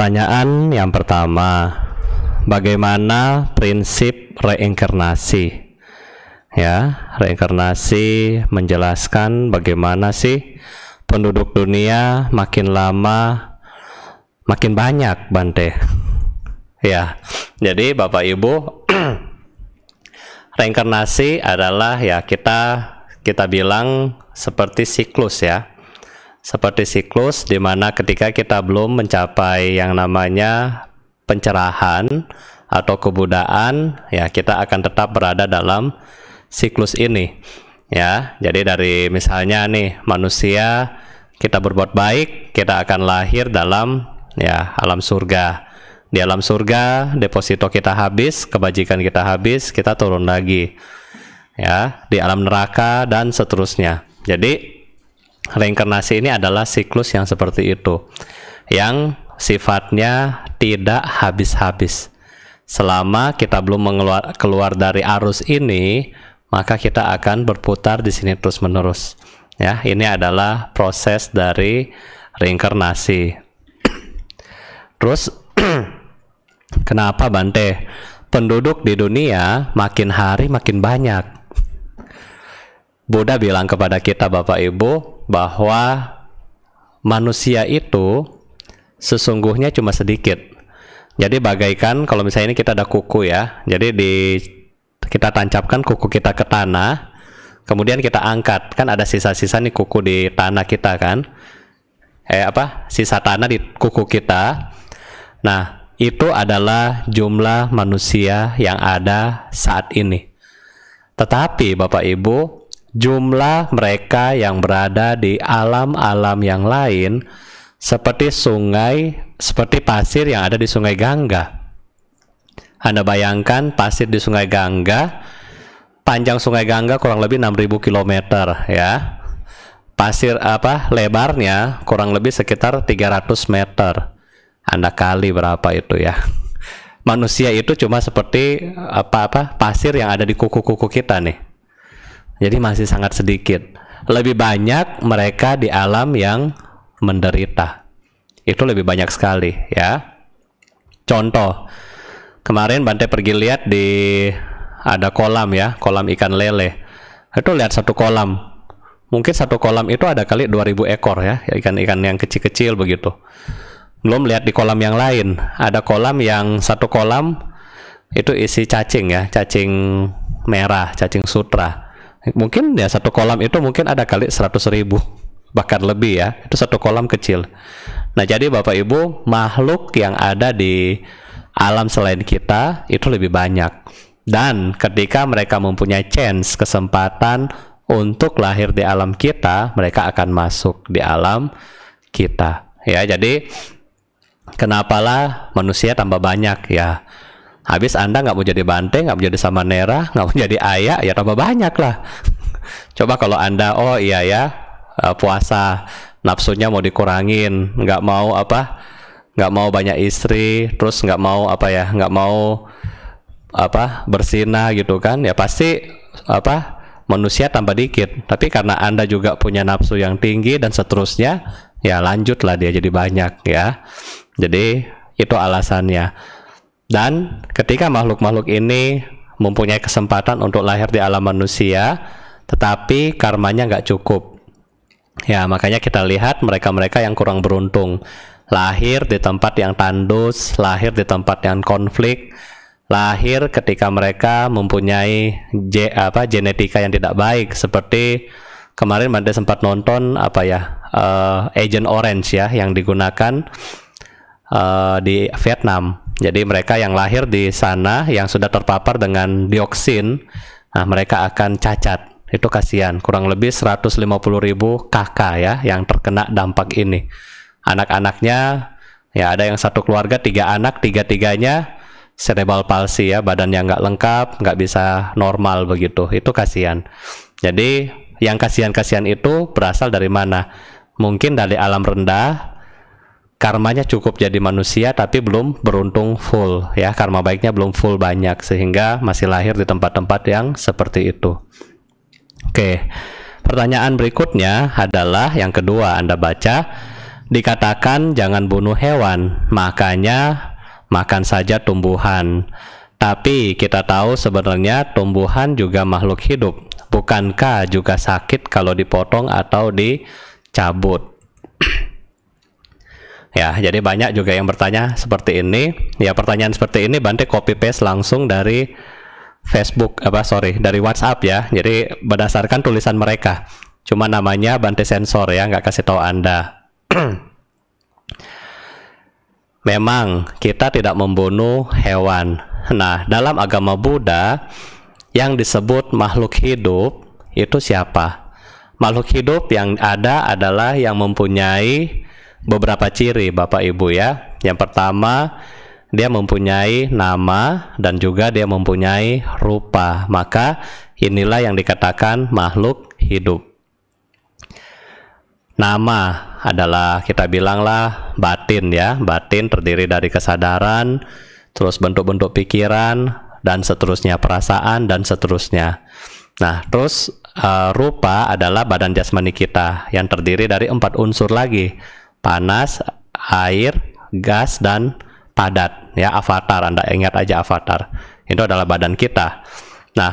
Pertanyaan yang pertama, bagaimana prinsip reinkarnasi? Ya, reinkarnasi menjelaskan bagaimana sih penduduk dunia makin lama makin banyak, Bante. Ya. Jadi Bapak Ibu reinkarnasi adalah ya kita kita bilang seperti siklus ya seperti siklus di mana ketika kita belum mencapai yang namanya pencerahan atau kebudaan ya kita akan tetap berada dalam siklus ini ya jadi dari misalnya nih manusia kita berbuat baik kita akan lahir dalam ya alam surga di alam surga deposito kita habis kebajikan kita habis kita turun lagi ya di alam neraka dan seterusnya jadi reinkarnasi ini adalah siklus yang seperti itu yang sifatnya tidak habis-habis selama kita belum mengeluar, keluar dari arus ini maka kita akan berputar di sini terus menerus ya ini adalah proses dari reinkarnasi terus kenapa Bante penduduk di dunia makin hari makin banyak Buddha bilang kepada kita Bapak Ibu bahwa manusia itu sesungguhnya cuma sedikit. Jadi bagaikan kalau misalnya ini kita ada kuku ya. Jadi di kita tancapkan kuku kita ke tanah, kemudian kita angkat. Kan ada sisa-sisa nih kuku di tanah kita kan. Eh apa? Sisa tanah di kuku kita. Nah, itu adalah jumlah manusia yang ada saat ini. Tetapi Bapak Ibu, jumlah mereka yang berada di alam-alam yang lain seperti sungai, seperti pasir yang ada di sungai Gangga. Anda bayangkan pasir di sungai Gangga, panjang sungai Gangga kurang lebih 6000 km ya. Pasir apa lebarnya kurang lebih sekitar 300 meter. Anda kali berapa itu ya? Manusia itu cuma seperti apa-apa pasir yang ada di kuku-kuku kita nih jadi masih sangat sedikit. Lebih banyak mereka di alam yang menderita. Itu lebih banyak sekali ya. Contoh, kemarin Bante pergi lihat di ada kolam ya, kolam ikan lele. Itu lihat satu kolam. Mungkin satu kolam itu ada kali 2000 ekor ya, ikan-ikan yang kecil-kecil begitu. Belum lihat di kolam yang lain. Ada kolam yang satu kolam itu isi cacing ya, cacing merah, cacing sutra mungkin ya satu kolam itu mungkin ada kali 100 ribu bahkan lebih ya itu satu kolam kecil nah jadi bapak ibu makhluk yang ada di alam selain kita itu lebih banyak dan ketika mereka mempunyai chance kesempatan untuk lahir di alam kita mereka akan masuk di alam kita ya jadi kenapalah manusia tambah banyak ya habis anda nggak mau jadi banteng nggak mau jadi sama nera nggak mau jadi ayah ya tambah banyak lah coba kalau anda oh iya ya eh, puasa nafsunya mau dikurangin nggak mau apa nggak mau banyak istri terus nggak mau apa ya nggak mau apa bersinah gitu kan ya pasti apa manusia tambah dikit tapi karena anda juga punya nafsu yang tinggi dan seterusnya ya lanjutlah dia jadi banyak ya jadi itu alasannya dan ketika makhluk-makhluk ini mempunyai kesempatan untuk lahir di alam manusia, tetapi karmanya nggak cukup. Ya, makanya kita lihat mereka-mereka yang kurang beruntung, lahir di tempat yang tandus, lahir di tempat yang konflik, lahir ketika mereka mempunyai je, apa, genetika yang tidak baik, seperti kemarin Mande sempat nonton apa ya, uh, Agent Orange ya, yang digunakan uh, di Vietnam jadi mereka yang lahir di sana yang sudah terpapar dengan dioksin, nah mereka akan cacat. Itu kasihan, kurang lebih 150.000 ribu kakak ya yang terkena dampak ini. Anak-anaknya, ya ada yang satu keluarga, tiga anak, tiga-tiganya cerebral palsi ya, badan yang nggak lengkap, nggak bisa normal begitu. Itu kasihan. Jadi yang kasihan-kasihan itu berasal dari mana? Mungkin dari alam rendah, karmanya cukup jadi manusia tapi belum beruntung full ya karma baiknya belum full banyak sehingga masih lahir di tempat-tempat yang seperti itu oke pertanyaan berikutnya adalah yang kedua anda baca dikatakan jangan bunuh hewan makanya makan saja tumbuhan tapi kita tahu sebenarnya tumbuhan juga makhluk hidup bukankah juga sakit kalau dipotong atau dicabut Ya, jadi banyak juga yang bertanya seperti ini. Ya, pertanyaan seperti ini Bante copy paste langsung dari Facebook apa sorry dari WhatsApp ya. Jadi berdasarkan tulisan mereka. Cuma namanya Bante sensor ya, nggak kasih tahu Anda. Memang kita tidak membunuh hewan. Nah, dalam agama Buddha yang disebut makhluk hidup itu siapa? Makhluk hidup yang ada adalah yang mempunyai beberapa ciri Bapak Ibu ya. Yang pertama, dia mempunyai nama dan juga dia mempunyai rupa. Maka inilah yang dikatakan makhluk hidup. Nama adalah kita bilanglah batin ya. Batin terdiri dari kesadaran, terus bentuk-bentuk pikiran dan seterusnya, perasaan dan seterusnya. Nah, terus uh, rupa adalah badan jasmani kita yang terdiri dari empat unsur lagi panas, air, gas dan padat ya avatar Anda ingat aja avatar. Itu adalah badan kita. Nah,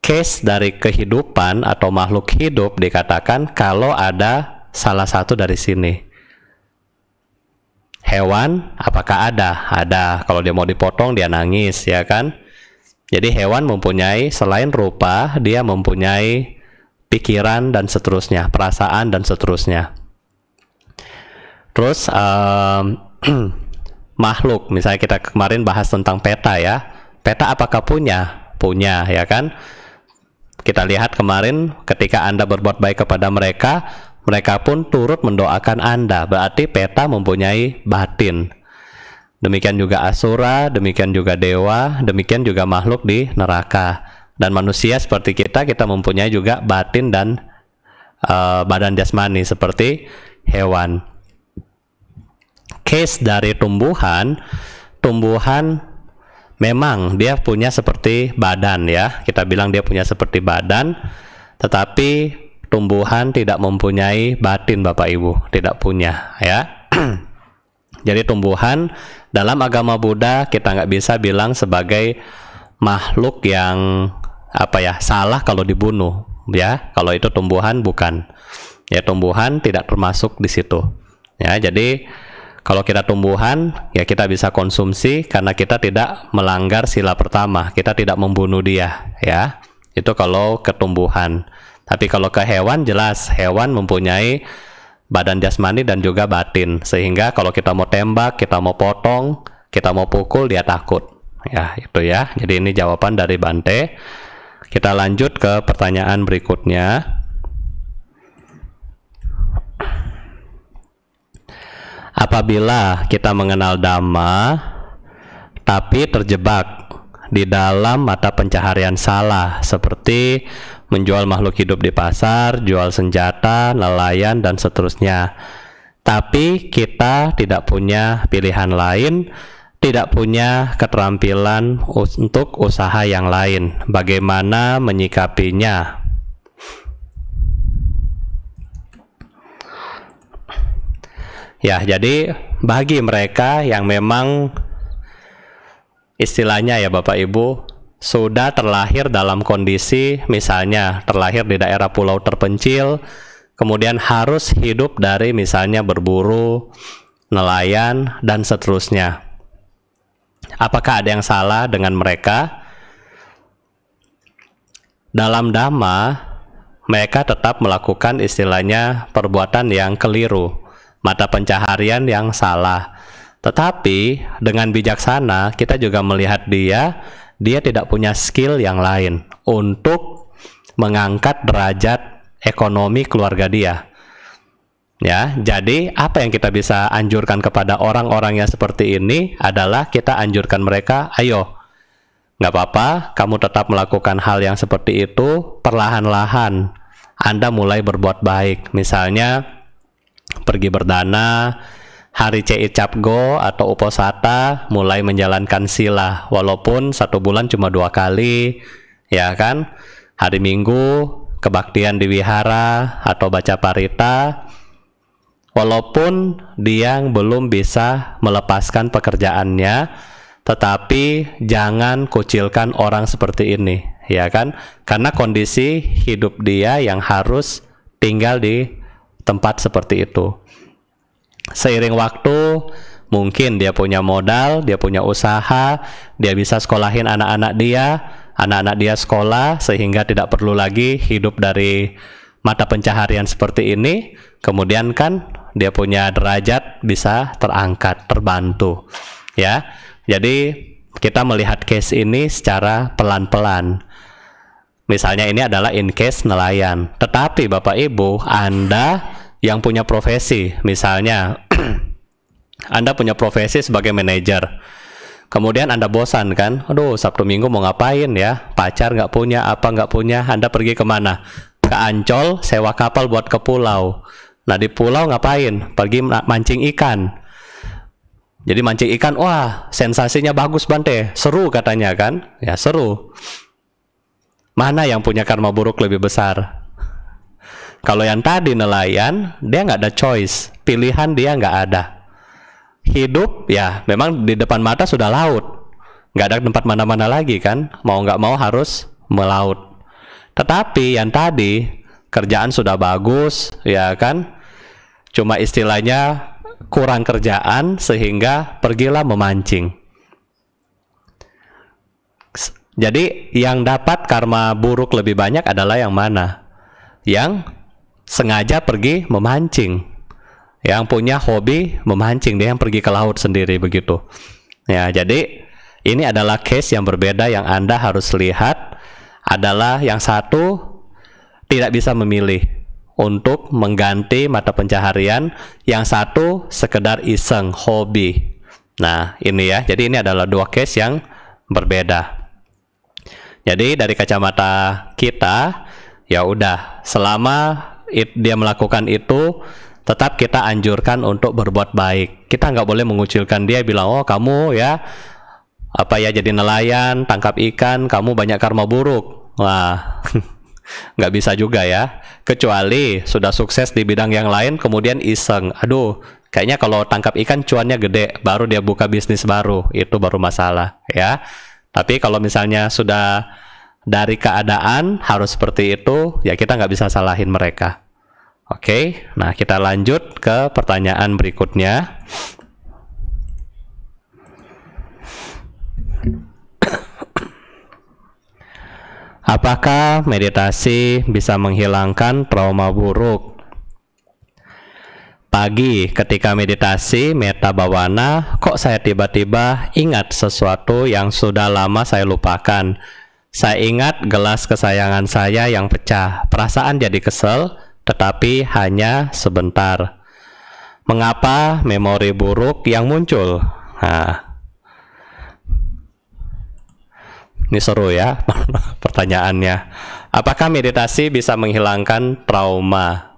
case dari kehidupan atau makhluk hidup dikatakan kalau ada salah satu dari sini. Hewan apakah ada? Ada. Kalau dia mau dipotong dia nangis ya kan? Jadi hewan mempunyai selain rupa, dia mempunyai pikiran dan seterusnya, perasaan dan seterusnya. Terus um, makhluk, misalnya kita kemarin bahas tentang peta ya. Peta apakah punya? Punya ya kan? Kita lihat kemarin ketika Anda berbuat baik kepada mereka, mereka pun turut mendoakan Anda. Berarti peta mempunyai batin. Demikian juga asura, demikian juga dewa, demikian juga makhluk di neraka. Dan manusia seperti kita, kita mempunyai juga batin dan uh, badan jasmani seperti hewan case dari tumbuhan, tumbuhan memang dia punya seperti badan ya. Kita bilang dia punya seperti badan, tetapi tumbuhan tidak mempunyai batin Bapak Ibu, tidak punya ya. Jadi tumbuhan dalam agama Buddha kita nggak bisa bilang sebagai makhluk yang apa ya salah kalau dibunuh ya kalau itu tumbuhan bukan ya tumbuhan tidak termasuk di situ ya jadi kalau kita tumbuhan, ya kita bisa konsumsi karena kita tidak melanggar sila pertama, kita tidak membunuh dia, ya. Itu kalau ketumbuhan. Tapi kalau ke hewan jelas hewan mempunyai badan jasmani dan juga batin sehingga kalau kita mau tembak, kita mau potong, kita mau pukul dia takut. Ya, itu ya. Jadi ini jawaban dari Bante. Kita lanjut ke pertanyaan berikutnya. Apabila kita mengenal Dhamma, tapi terjebak di dalam mata pencaharian salah, seperti menjual makhluk hidup di pasar, jual senjata, nelayan, dan seterusnya. Tapi kita tidak punya pilihan lain, tidak punya keterampilan untuk usaha yang lain. Bagaimana menyikapinya? Ya, jadi bagi mereka yang memang istilahnya ya Bapak Ibu sudah terlahir dalam kondisi misalnya terlahir di daerah pulau terpencil, kemudian harus hidup dari misalnya berburu, nelayan dan seterusnya. Apakah ada yang salah dengan mereka? Dalam dhamma, mereka tetap melakukan istilahnya perbuatan yang keliru mata pencaharian yang salah. Tetapi dengan bijaksana kita juga melihat dia, dia tidak punya skill yang lain untuk mengangkat derajat ekonomi keluarga dia. Ya, jadi apa yang kita bisa anjurkan kepada orang-orang yang seperti ini adalah kita anjurkan mereka, ayo, nggak apa-apa, kamu tetap melakukan hal yang seperti itu perlahan-lahan. Anda mulai berbuat baik, misalnya pergi berdana, hari CI Capgo atau Uposata mulai menjalankan sila walaupun satu bulan cuma dua kali ya kan hari Minggu kebaktian di wihara atau baca parita walaupun dia belum bisa melepaskan pekerjaannya tetapi jangan kucilkan orang seperti ini ya kan karena kondisi hidup dia yang harus tinggal di tempat seperti itu. Seiring waktu, mungkin dia punya modal, dia punya usaha, dia bisa sekolahin anak-anak dia, anak-anak dia sekolah sehingga tidak perlu lagi hidup dari mata pencaharian seperti ini. Kemudian kan dia punya derajat bisa terangkat, terbantu. Ya. Jadi kita melihat case ini secara pelan-pelan. Misalnya ini adalah in case nelayan. Tetapi Bapak Ibu, Anda yang punya profesi, misalnya Anda punya profesi sebagai manajer. Kemudian Anda bosan kan? Aduh, Sabtu Minggu mau ngapain ya? Pacar nggak punya, apa nggak punya? Anda pergi kemana? Ke Ancol, sewa kapal buat ke pulau. Nah di pulau ngapain? Pergi mancing ikan. Jadi mancing ikan, wah sensasinya bagus Bante, seru katanya kan? Ya seru. Mana yang punya karma buruk lebih besar? Kalau yang tadi nelayan, dia nggak ada choice, pilihan dia nggak ada. Hidup ya, memang di depan mata sudah laut, nggak ada tempat mana-mana lagi kan, mau nggak mau harus melaut. Tetapi yang tadi kerjaan sudah bagus, ya kan, cuma istilahnya kurang kerjaan sehingga pergilah memancing. Jadi yang dapat karma buruk lebih banyak adalah yang mana? Yang sengaja pergi memancing. Yang punya hobi memancing dia yang pergi ke laut sendiri begitu. Ya, jadi ini adalah case yang berbeda yang Anda harus lihat adalah yang satu tidak bisa memilih untuk mengganti mata pencaharian, yang satu sekedar iseng hobi. Nah, ini ya. Jadi ini adalah dua case yang berbeda. Jadi dari kacamata kita, ya udah, selama it, dia melakukan itu, tetap kita anjurkan untuk berbuat baik. Kita nggak boleh mengucilkan dia bilang, oh kamu ya apa ya jadi nelayan, tangkap ikan, kamu banyak karma buruk. Wah, nggak bisa juga ya. Kecuali sudah sukses di bidang yang lain, kemudian iseng. Aduh, kayaknya kalau tangkap ikan cuannya gede, baru dia buka bisnis baru, itu baru masalah ya. Tapi kalau misalnya sudah dari keadaan harus seperti itu, ya kita nggak bisa salahin mereka. Oke, nah kita lanjut ke pertanyaan berikutnya. Apakah meditasi bisa menghilangkan trauma buruk? Pagi ketika meditasi meta bawana, kok saya tiba-tiba ingat sesuatu yang sudah lama saya lupakan. Saya ingat gelas kesayangan saya yang pecah. Perasaan jadi kesel, tetapi hanya sebentar. Mengapa memori buruk yang muncul? Nah, ini seru ya pertanyaannya. Apakah meditasi bisa menghilangkan trauma?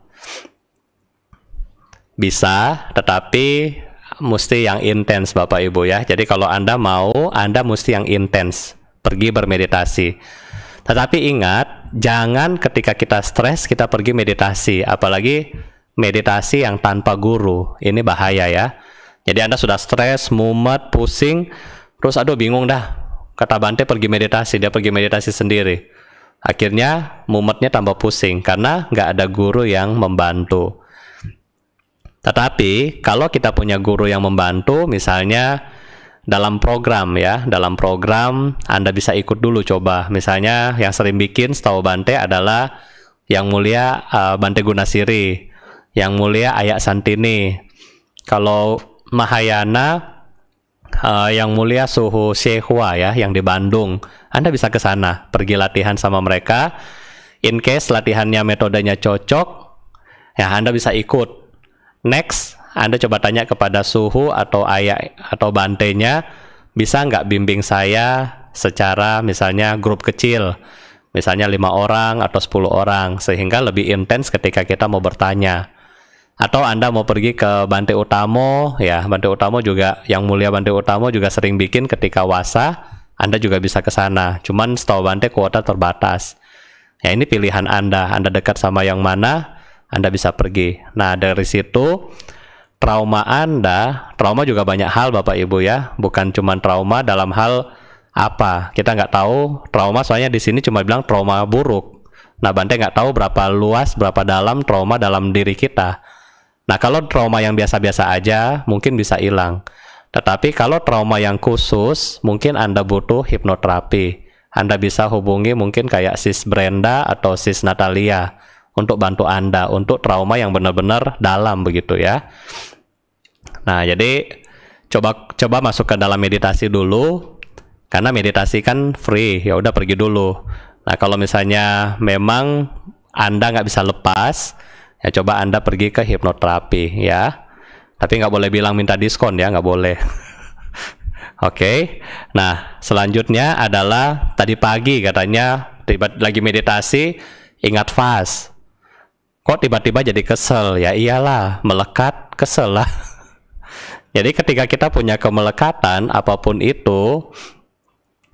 Bisa, tetapi mesti yang intens Bapak Ibu ya. Jadi kalau Anda mau, Anda mesti yang intens pergi bermeditasi. Tetapi ingat, jangan ketika kita stres kita pergi meditasi, apalagi meditasi yang tanpa guru. Ini bahaya ya. Jadi Anda sudah stres, mumet, pusing, terus aduh bingung dah. Kata Bante pergi meditasi, dia pergi meditasi sendiri. Akhirnya mumetnya tambah pusing karena nggak ada guru yang membantu. Tetapi kalau kita punya guru yang membantu, misalnya dalam program ya, dalam program Anda bisa ikut dulu coba. Misalnya yang sering bikin setahu Bante adalah yang mulia uh, Bante Gunasiri, yang mulia Ayak Santini. Kalau Mahayana uh, yang mulia Suhu Sehua ya yang di Bandung. Anda bisa ke sana, pergi latihan sama mereka. In case latihannya metodenya cocok, ya Anda bisa ikut Next, Anda coba tanya kepada suhu atau ayak atau bantainya, bisa nggak bimbing saya secara misalnya grup kecil, misalnya lima orang atau 10 orang, sehingga lebih intens ketika kita mau bertanya. Atau Anda mau pergi ke Bante Utamo, ya Bante Utamo juga, yang mulia Bante Utamo juga sering bikin ketika wasa, Anda juga bisa ke sana. Cuman setahu Bante kuota terbatas. Ya ini pilihan Anda, Anda dekat sama yang mana, anda bisa pergi. Nah, dari situ trauma Anda, trauma juga banyak hal Bapak Ibu ya, bukan cuma trauma dalam hal apa. Kita nggak tahu trauma soalnya di sini cuma bilang trauma buruk. Nah, Bante nggak tahu berapa luas, berapa dalam trauma dalam diri kita. Nah, kalau trauma yang biasa-biasa aja mungkin bisa hilang. Tetapi kalau trauma yang khusus, mungkin Anda butuh hipnoterapi. Anda bisa hubungi mungkin kayak Sis Brenda atau Sis Natalia untuk bantu Anda untuk trauma yang benar-benar dalam begitu ya. Nah, jadi coba coba masuk ke dalam meditasi dulu karena meditasi kan free, ya udah pergi dulu. Nah, kalau misalnya memang Anda nggak bisa lepas, ya coba Anda pergi ke hipnoterapi ya. Tapi nggak boleh bilang minta diskon ya, nggak boleh. Oke, okay. nah selanjutnya adalah tadi pagi katanya tiba lagi meditasi ingat fast kok tiba-tiba jadi kesel ya iyalah melekat kesel lah jadi ketika kita punya kemelekatan apapun itu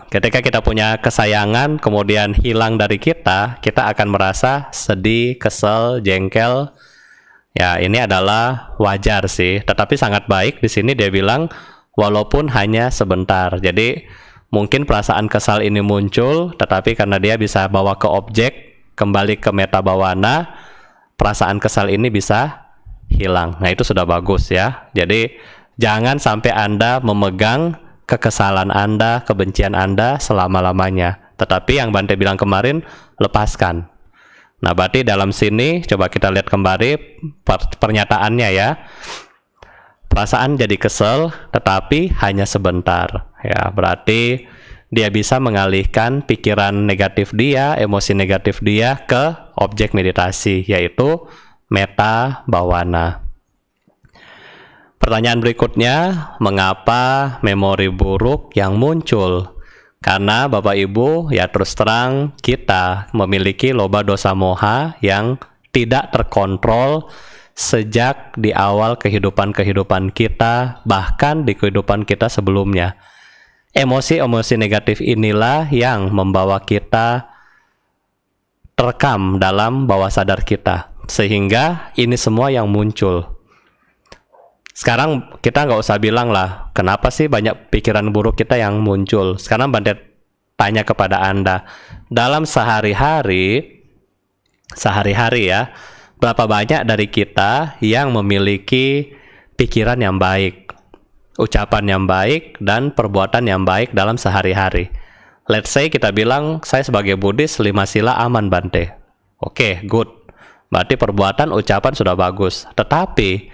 ketika kita punya kesayangan kemudian hilang dari kita kita akan merasa sedih kesel jengkel ya ini adalah wajar sih tetapi sangat baik di sini dia bilang walaupun hanya sebentar jadi mungkin perasaan kesal ini muncul tetapi karena dia bisa bawa ke objek kembali ke meta bawana perasaan kesal ini bisa hilang. Nah, itu sudah bagus ya. Jadi, jangan sampai Anda memegang kekesalan Anda, kebencian Anda selama-lamanya. Tetapi yang Bante bilang kemarin, lepaskan. Nah, berarti dalam sini coba kita lihat kembali per pernyataannya ya. Perasaan jadi kesel, tetapi hanya sebentar. Ya, berarti dia bisa mengalihkan pikiran negatif dia, emosi negatif dia ke objek meditasi, yaitu meta bawana. Pertanyaan berikutnya, mengapa memori buruk yang muncul? Karena Bapak Ibu, ya terus terang kita memiliki loba dosa moha yang tidak terkontrol sejak di awal kehidupan-kehidupan kita, bahkan di kehidupan kita sebelumnya. Emosi-emosi negatif inilah yang membawa kita terekam dalam bawah sadar kita sehingga ini semua yang muncul sekarang kita nggak usah bilang lah kenapa sih banyak pikiran buruk kita yang muncul sekarang Bandet tanya kepada anda dalam sehari-hari sehari-hari ya berapa banyak dari kita yang memiliki pikiran yang baik ucapan yang baik dan perbuatan yang baik dalam sehari-hari Let's say kita bilang saya sebagai Buddhis lima sila aman Bante. Oke, okay, good. Berarti perbuatan, ucapan sudah bagus. Tetapi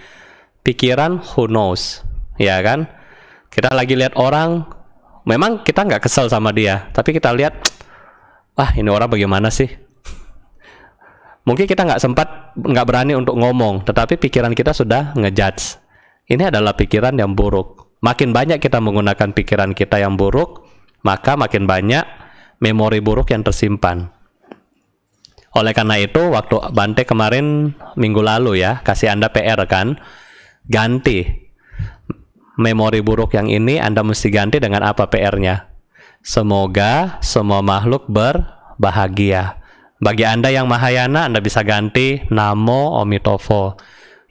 pikiran who knows, ya kan? Kita lagi lihat orang, memang kita nggak kesel sama dia, tapi kita lihat, wah ini orang bagaimana sih? Mungkin kita nggak sempat, nggak berani untuk ngomong, tetapi pikiran kita sudah ngejudge. Ini adalah pikiran yang buruk. Makin banyak kita menggunakan pikiran kita yang buruk, maka makin banyak memori buruk yang tersimpan. Oleh karena itu, waktu Bante kemarin minggu lalu ya, kasih Anda PR kan, ganti memori buruk yang ini Anda mesti ganti dengan apa PR-nya. Semoga semua makhluk berbahagia. Bagi Anda yang Mahayana, Anda bisa ganti Namo Omitofo.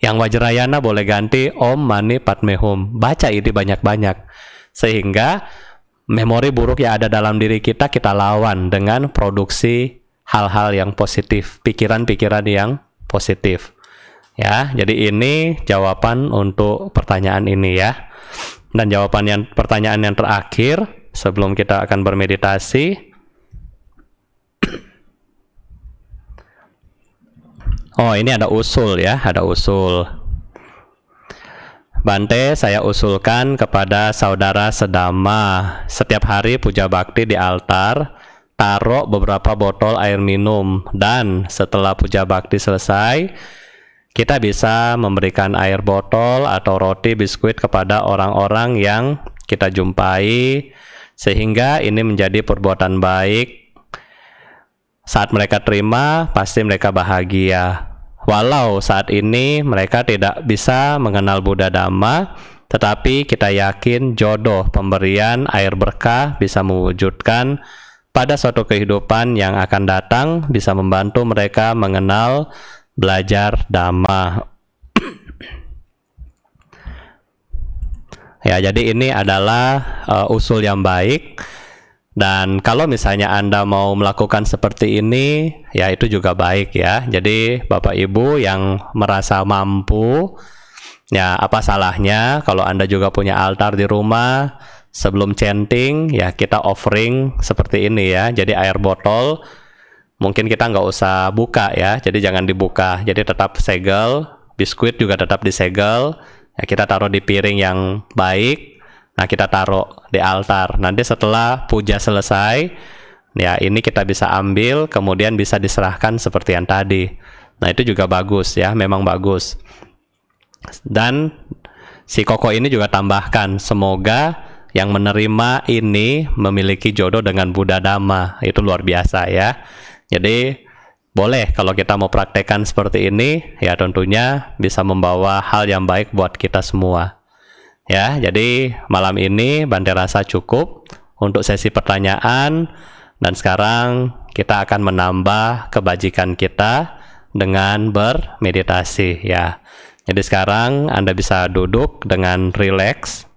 Yang Wajrayana boleh ganti Om Mani Padme Hum. Baca ini banyak-banyak. Sehingga memori buruk yang ada dalam diri kita kita lawan dengan produksi hal-hal yang positif, pikiran-pikiran yang positif. Ya, jadi ini jawaban untuk pertanyaan ini ya. Dan jawaban yang pertanyaan yang terakhir sebelum kita akan bermeditasi. Oh, ini ada usul ya, ada usul. Bante, saya usulkan kepada saudara sedama, setiap hari puja bakti di altar, taruh beberapa botol air minum, dan setelah puja bakti selesai, kita bisa memberikan air botol atau roti biskuit kepada orang-orang yang kita jumpai, sehingga ini menjadi perbuatan baik. Saat mereka terima, pasti mereka bahagia. Walau saat ini mereka tidak bisa mengenal Buddha Dhamma, tetapi kita yakin jodoh pemberian air berkah bisa mewujudkan pada suatu kehidupan yang akan datang bisa membantu mereka mengenal belajar Dhamma. ya, jadi ini adalah uh, usul yang baik dan kalau misalnya Anda mau melakukan seperti ini, ya itu juga baik ya. Jadi Bapak Ibu yang merasa mampu, ya apa salahnya kalau Anda juga punya altar di rumah, sebelum chanting ya kita offering seperti ini ya. Jadi air botol mungkin kita nggak usah buka ya, jadi jangan dibuka. Jadi tetap segel, biskuit juga tetap disegel. Ya, kita taruh di piring yang baik Nah, kita taruh di altar. Nanti setelah puja selesai, ya ini kita bisa ambil kemudian bisa diserahkan seperti yang tadi. Nah, itu juga bagus ya, memang bagus. Dan si koko ini juga tambahkan, semoga yang menerima ini memiliki jodoh dengan Buddha Dhamma. Itu luar biasa ya. Jadi boleh kalau kita mau praktekkan seperti ini, ya tentunya bisa membawa hal yang baik buat kita semua. Ya, jadi malam ini Bante Rasa cukup untuk sesi pertanyaan dan sekarang kita akan menambah kebajikan kita dengan bermeditasi ya. Jadi sekarang Anda bisa duduk dengan rileks